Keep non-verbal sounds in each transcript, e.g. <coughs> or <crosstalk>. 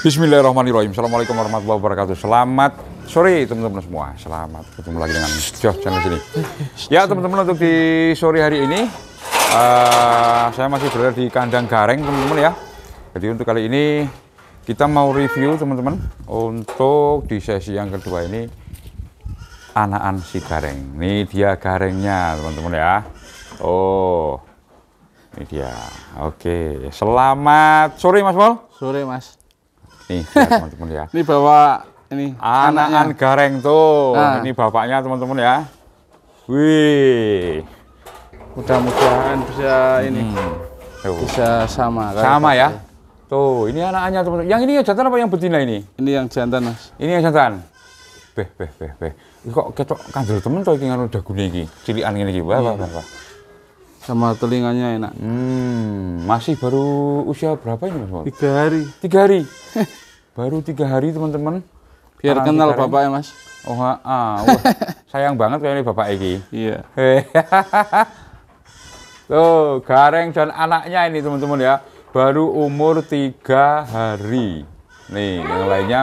Bismillahirrahmanirrahim. Assalamualaikum warahmatullahi wabarakatuh. Selamat sore teman-teman semua. Selamat ketemu lagi dengan Jos channel sini. Ya teman-teman untuk di sore hari ini uh, saya masih berada di kandang gareng teman-teman ya. Jadi untuk kali ini kita mau review teman-teman untuk di sesi yang kedua ini anakan si gareng. Ini dia garengnya teman-teman ya. Oh. Ini dia. Oke, selamat sore Mas Mol. Sore Mas. Nih, <laughs> teman-teman ya. Ini bawa ini anakan gareng tuh. Nah. Ini bapaknya teman-teman ya. Wih. Mudah-mudahan bisa ini. Hmm. Bisa sama. Sama ya. Tuh, ini anaknya teman-teman. Yang ini yang jantan apa yang betina ini? Ini yang jantan, Mas. Ini yang jantan. Beh, beh, beh, beh. Kok ketok kandel temen Tuh iki kan udah dagune iki. Cilikan ngene iki, Bapak, Bapak sama telinganya enak. Hmm, masih baru usia berapa ini Mas Tiga hari. Tiga hari. <laughs> baru tiga hari teman-teman. Biar Karang kenal ya Mas. Oh, ah, wah. <laughs> sayang banget kayaknya bapak Egi. Iya. <laughs> Tuh, Gareng dan anaknya ini teman-teman ya, baru umur tiga hari. Nih, yang lainnya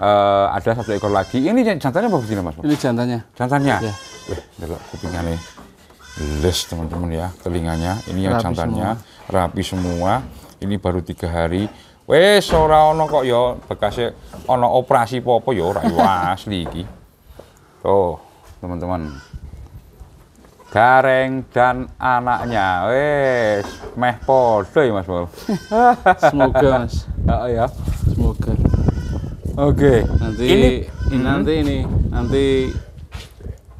uh, ada satu ekor lagi. Ini jantannya bagus ini mas? Ini jantannya. Jantannya. Ya. Wih, kupingnya nih les teman-teman ya telinganya ini yang cantannya rapi semua ini baru tiga hari wes seorang ono kok yo ya. bekasnya ono operasi popo yo ya, rayu ya, <laughs> asli iki tuh teman-teman Gareng dan anaknya, wes meh podo ya mas Bol. Semoga mas. Oh, <laughs> ya. Semoga. Oke. Okay. Nanti ini, nanti ini nanti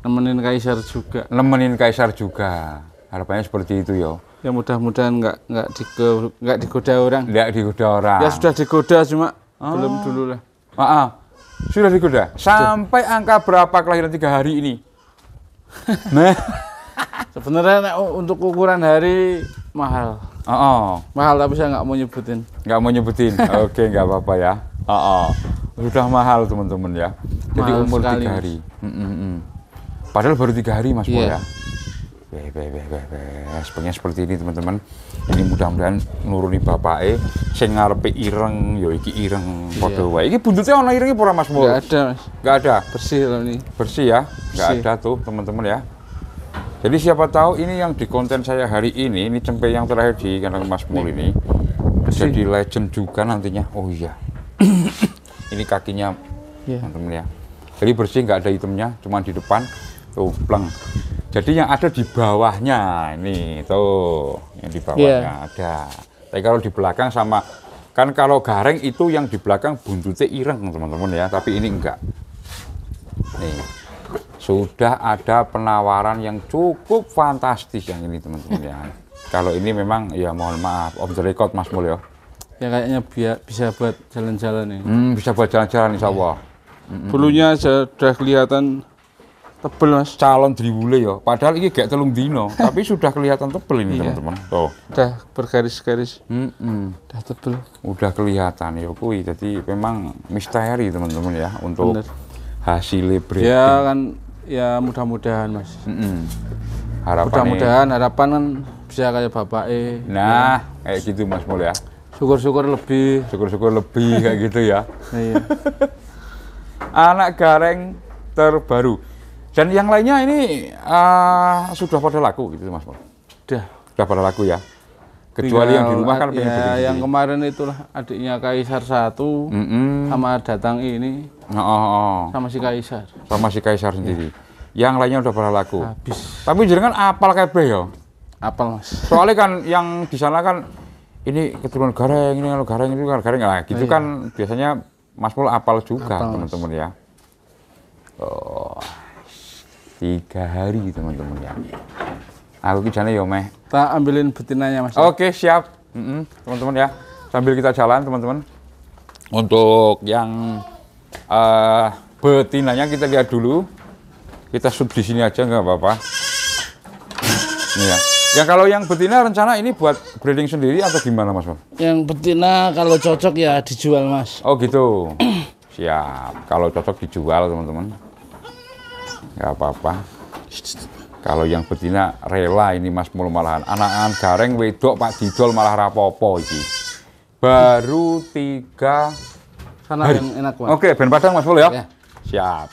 nemenin Kaisar juga nemenin Kaisar juga harapannya seperti itu yo ya mudah-mudahan nggak nggak digo, nggak digoda orang nggak digoda orang ya sudah digoda cuma ah. belum dulu lah ah, ah. sudah digoda sampai sudah. angka berapa kelahiran tiga hari ini <laughs> nah sebenarnya untuk ukuran hari mahal oh, oh. mahal tapi saya nggak mau nyebutin nggak mau nyebutin <laughs> oke nggak apa-apa ya oh, oh. sudah mahal teman-teman ya jadi mahal umur sekali. tiga hari mm -mm. mm. Padahal baru tiga hari Mas yeah. Boy iya. ya. Be, be, be, sepertinya seperti ini teman-teman. Ini mudah-mudahan nuruni bapak eh, Saya ngarepe ireng, yo ya iki ireng yeah. padha wae. Iki buntutnya ana irengnya pura Mas Boy? Gak ada. Gak ada. Bersih loh ini. Bersih ya. Gak ada tuh teman-teman ya. Jadi siapa tahu ini yang di konten saya hari ini, ini cempe yang terakhir di kandang Mas Mul ini, Bersih. jadi legend juga nantinya. Oh iya, <coughs> ini kakinya, yeah. teman-teman ya. Jadi bersih nggak ada itemnya, cuma di depan pleng, Jadi yang ada di bawahnya ini tuh yang di bawahnya yeah. ada. Tapi kalau di belakang sama kan kalau garing itu yang di belakang buntutnya ireng teman-teman ya, tapi ini enggak. Nih sudah ada penawaran yang cukup fantastis yang ini teman-teman ya. kalau ini memang ya mohon maaf off the record Mas Mulyo. Ya kayaknya biar bisa buat jalan-jalan ya. Hmm, bisa buat jalan-jalan insya iya. Allah. Bulunya sudah kelihatan tebel mas calon driwule ya padahal ini gak telung dino <laughs> tapi sudah kelihatan tebel ini iya. teman-teman tuh udah bergaris-garis mm -mm. udah tebel udah kelihatan ya kui jadi memang misteri teman-teman ya untuk Bener. hasil breeding ya kan ya mudah-mudahan mas mm -mm. harapan mudah-mudahan harapan kan bisa kayak bapak eh nah ya. kayak gitu mas ya syukur-syukur lebih syukur-syukur lebih kayak gitu ya iya. <laughs> anak gareng terbaru dan yang lainnya ini uh, sudah pada laku gitu Mas Pol. Sudah. Sudah pada laku ya. Kecuali Tinggal yang di rumah kan ya, yang kemarin itulah adiknya Kaisar satu mm -hmm. sama datang ini. Oh, oh, oh. Sama si Kaisar. Sama si Kaisar sendiri. Ya. Yang lainnya sudah pada laku. Habis. Tapi jenengan apal kabeh ya? Apal Mas. Soalnya kan yang di sana kan ini keturunan gareng, ini kalau gareng itu kan gareng lah. Gitu oh, iya. kan biasanya Mas Pol apal juga teman-teman ya. Oh tiga hari teman-teman ya aku kijane ya meh tak ambilin betinanya mas oke siap teman-teman mm -mm, ya sambil kita jalan teman-teman untuk yang uh, betinanya kita lihat dulu kita sub di sini aja nggak apa-apa ini ya Ya kalau yang betina rencana ini buat breeding sendiri atau gimana Mas? Yang betina kalau cocok ya dijual Mas. Oh gitu. <clears throat> Siap. Kalau cocok dijual teman-teman nggak apa-apa kalau yang betina rela ini Mas Mul malahan anakan gareng wedok Pak Didol malah rapopo iki baru tiga sana hari. yang enak Pak oke ben padang Mas Mul ya, ya. siap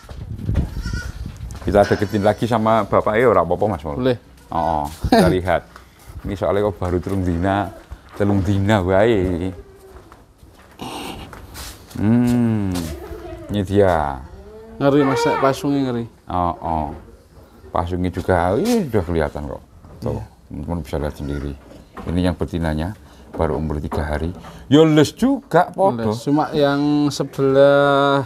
kita deketin lagi sama Bapak ya eh, rapopo Mas Mul boleh oh, oh kita lihat ini soalnya kok baru telung dina telung dina wae hmm ini dia ngeri mas pasungnya ngeri Oh, oh. Pasungnya juga ini iya, sudah kelihatan kok. Tuh, iya. teman-teman yeah. bisa lihat sendiri. Ini yang betinanya baru umur tiga hari. Yoles ya, les juga podo. Cuma yang sebelah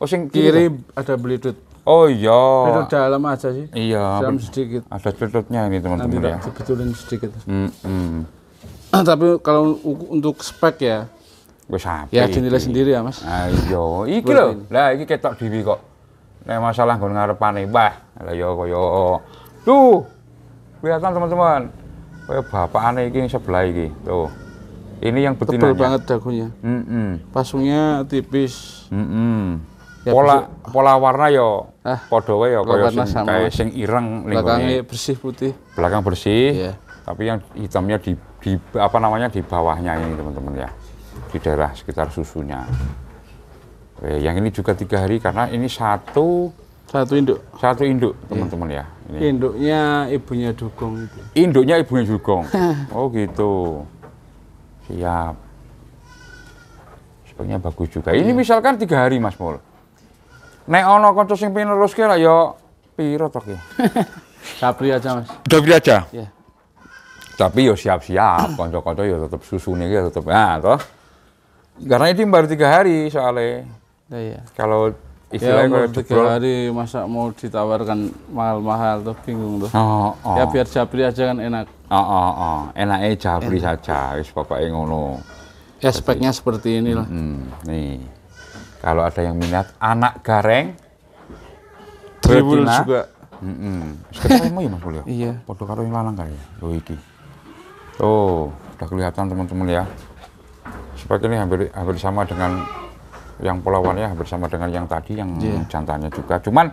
oh, sing kiri, kiri ada belidut. Oh iya. Belidut dalam aja sih. Iya. Dalam sedikit. Ada belidutnya ini teman-teman ya. Betulin sedikit. Mm -mm. <clears throat> Tapi kalau untuk spek ya, Wes Ya dinilai sendiri ya, Mas. Ayo, iki lho. Lah iki ketok dhewe kok. Nek masalah nggon ngarepane, wah, lha ya yo kaya tuh, Kelihatan teman-teman. bapak aneh iki yang sebelah iki, tuh. Ini yang betinanya. Tebal banget dagunya. Mm -mm. Pasungnya tipis. Mm -mm. Ya, pola bisa. pola warna yo ya ah, padha wae yo ya, kaya sing kayak sing ireng belakangnya bersih putih belakang bersih yeah. tapi yang hitamnya di, di apa namanya di bawahnya ini teman-teman ya di daerah sekitar susunya Oke, eh, yang ini juga tiga hari karena ini satu satu induk satu induk iya. teman-teman ya ini. induknya ibunya dugong induknya ibunya dugong <laughs> oh gitu siap Sebenarnya bagus juga ini hmm. misalkan tiga hari mas Mul nek ono konco sing penerus kira ya piro tok tapi ya? <laughs> aja mas Sabri aja iya. tapi yo siap-siap konco-konco yo tetap susunya ya tetap nah toh karena ini baru tiga hari soalnya Oh, iya. Ya, ya. Kalau istilahnya ya, kalau tiga hari masa mau ditawarkan mahal-mahal tuh bingung tuh. Oh, oh. Ya biar jabri aja kan enak. Oh, oh, oh. Enaknya jabri enak. saja, wis yang ngono. Ya speknya seperti inilah. Hmm, nih. Kalau ada yang minat anak gareng Tribul juga. Heeh. Mm -mm. ya Mas Mulyo? Iya. Padha karo yang lanang kae. Lho iki. Tuh, oh, udah kelihatan teman-teman ya. Seperti ini hampir hampir sama dengan yang polawalnya bersama bersama dengan yang tadi yang yeah. jantannya juga. Cuman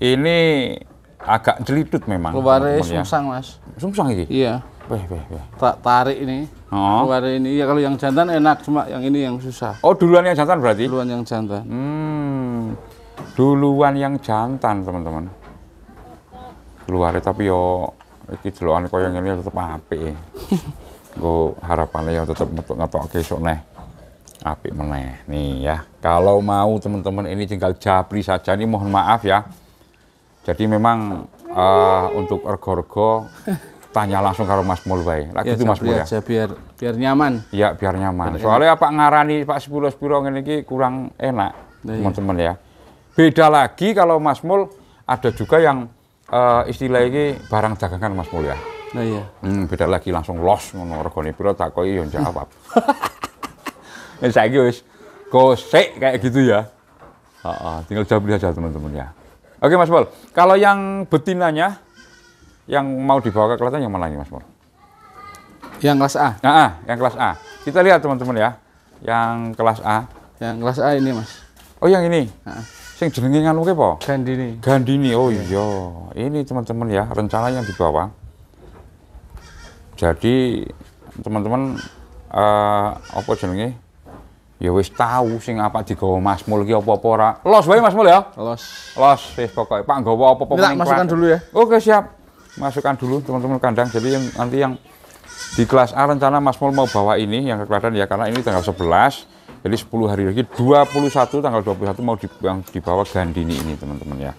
ini agak jelitut memang. Keluarnya ya. sungsang mas. Sungsang ini? Iya. Weh, weh, weh. Tak tarik ini. Oh. Keluar ini. Ya kalau yang jantan enak, cuma yang ini yang susah. Oh duluan yang jantan berarti? Duluan yang jantan. Hmm. Duluan yang jantan teman-teman. Keluarnya tapi yo, iki jelokan kok yang ini tetap apik. Gue <laughs> harapannya ya tetap ngetok-ngetok besok nih. Api meneh nih ya. Kalau mau teman-teman ini tinggal japri saja nih mohon maaf ya. Jadi memang uh, untuk ergo-ergo tanya langsung kalau Mas Mulwai Lagi ya, itu Mas Mulwai Ya. biar biar nyaman. ya biar nyaman. Biar Soalnya Pak ngarani Pak sepuluh sepuluh ini kurang enak, iya. teman-teman ya. Beda lagi kalau Mas Mul ada juga yang uh, istilah ini barang dagangan Mas Mul ya. Nah iya. Hmm, beda lagi langsung los ngono regane pira takoi yang <laughs> jawab. Ini saya guys. kosek kayak gitu ya. Uh, uh, tinggal jawab saja teman-teman ya. Oke Mas Pol, kalau yang betinanya yang mau dibawa ke Kelaten yang mana ini Mas Pol? Yang kelas A. Nah, uh, yang kelas A. Kita lihat teman-teman ya, yang kelas A. Yang kelas A ini Mas. Oh yang ini. Uh. Sing jenenge nganu po? Gandini. Gandini. Oh iya. iya. Ini teman-teman ya, rencana yang dibawa. Jadi teman-teman uh, apa jenengnya ya wis tahu sing apa digawa Mas Mul ki apa-apa ora. Los wae Mas Mul ya. Los. Los wis pokoke Pak nggawa apa-apa Minta masukkan kuat. dulu ya. Oke, siap. Masukkan dulu teman-teman kandang. Jadi yang nanti yang di kelas A rencana Mas Mul mau bawa ini yang ke kelas ya karena ini tanggal 11. Jadi 10 hari lagi 21 tanggal 21 mau satu mau dibawa Gandini ini teman-teman ya.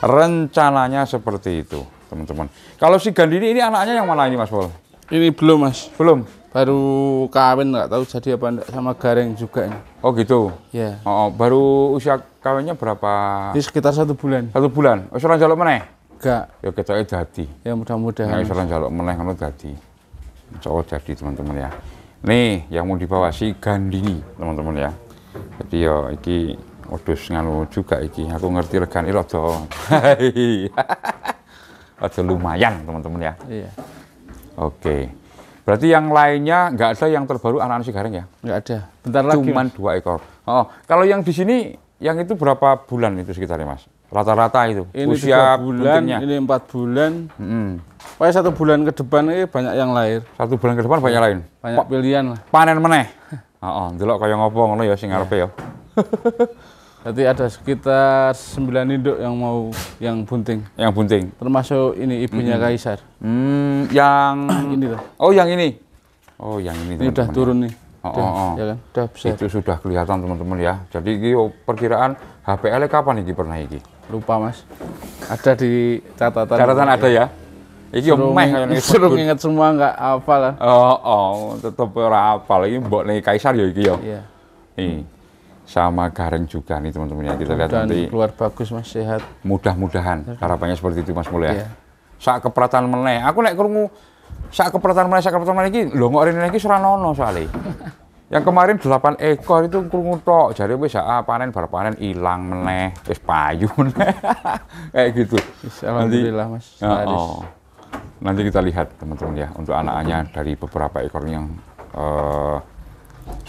Rencananya seperti itu, teman-teman. Kalau si Gandini ini anaknya yang mana ini Mas Mul? Ini belum, Mas. Belum baru kawin nggak tahu jadi apa enggak sama Gareng juga ini. Oh gitu. Ya. Yeah. Oh, oh, baru usia kawinnya berapa? Di sekitar satu bulan. Satu bulan. Oh, seorang jaluk meneh? Enggak. Ya kita jadi. Ya mudah-mudahan. Nah, seorang jaluk meneh kalau jadi. Cowok jadi teman-teman ya. Nih yang mau dibawa si Gandini teman-teman ya. Jadi yo iki Odus nganu juga iki. Aku ngerti regan ini rada. <laughs> rada lumayan teman-teman ya. Iya. Oke. Okay. Berarti yang lainnya nggak ada yang terbaru anak nasi garing ya? Nggak ada. Bentar lagi. Cuman dua ekor. Oh, kalau yang di sini, yang itu berapa bulan itu sekitarnya mas? Rata-rata itu. Ini usia bulan, ini empat bulan. Hmm. Pokoknya satu bulan ke depan ini banyak yang lahir. Satu bulan ke depan banyak lain. Banyak pilihan lah. Panen meneh. oh, oh, delok kaya ngopong ngono ya sing ya. Iya. <laughs> Berarti ada sekitar 9 induk yang mau yang bunting. Yang bunting. Termasuk ini ibunya -hmm. Kaisar. Hmm, yang <clears throat> ini tuh. Oh, yang ini. Oh, yang ini. Ini sudah turun nih. Oh, oh, oh. Ya kan? Sudah besar. Itu sudah kelihatan teman-teman ya. Jadi ini oh, perkiraan HPL kapan ini pernah ini? Lupa, Mas. Ada di catatan. Catatan ada ya. Iki yo meh kaya <laughs> Suruh nginget semua enggak lah. Kan? Oh, oh, tetep ora apa lagi mbok Kaisar ya iki yo. Iya. Hmm sama Gareng juga nih teman-teman ya kita lihat nanti keluar bagus mas sehat mudah-mudahan harapannya seperti itu mas Mulya ya saat keperatan meneh aku naik kerungu saat keperatan meneh saat keperatan lagi lo lo ngorin lagi seranono soalnya <laughs> yang kemarin delapan ekor itu kerungu tok jadi bisa ah, panen bar panen hilang meneh es payu <laughs> meneh kayak gitu alhamdulillah mas nah, oh. nanti kita lihat teman-teman ya untuk anak-anaknya dari beberapa ekor yang uh,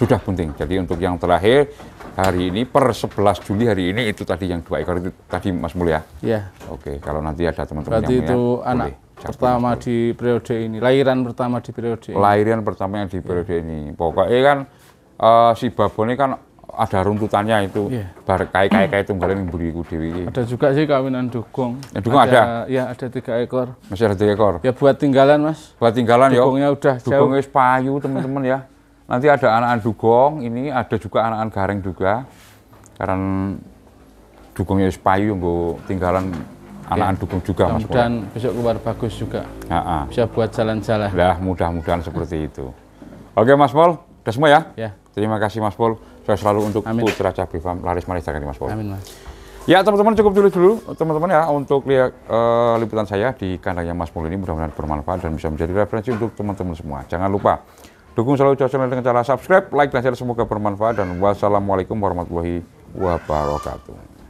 sudah penting Jadi untuk yang terakhir hari ini per 11 Juli hari ini itu tadi yang dua ekor itu tadi Mas Mulya. Iya. Oke, kalau nanti ada teman-teman yang Berarti itu anak boleh. pertama di periode ini, lahiran pertama di periode ini. Lahiran pertama yang di iya. periode ini. Pokoknya kan uh, si Babon ini kan ada runtutannya itu yeah. bar kai kai kai tunggal yang beri dewi ada juga sih kawinan dukung ya, dugong ada, ada ya ada tiga ekor masih ada tiga ekor ya buat tinggalan mas buat tinggalan ya dugongnya udah dugongnya payu teman-teman ya <laughs> Nanti ada anak-anak dugong, ini ada juga anak-anak garing juga. Karena dugongnya payu yang tinggalan iya. anak-anak dugong juga Mas. Mudah-mudahan besok keluar bagus juga. Ha -ha. Bisa buat jalan-jalan. Lah, mudah-mudahan seperti itu. Oke Mas Pol, udah semua ya? Ya. Terima kasih Mas Pol. Saya selalu untuk Amin. Putra Cabri Farm laris manis dari Mas Pol. Amin Mas. Ya teman-teman cukup dulu dulu teman-teman ya untuk lihat uh, liputan saya di kandang yang Mas Pol ini mudah-mudahan bermanfaat dan bisa menjadi referensi untuk teman-teman semua. Jangan lupa Dukung selalu channel dengan cara subscribe, like, dan share. Semoga bermanfaat. Dan wassalamualaikum warahmatullahi wabarakatuh.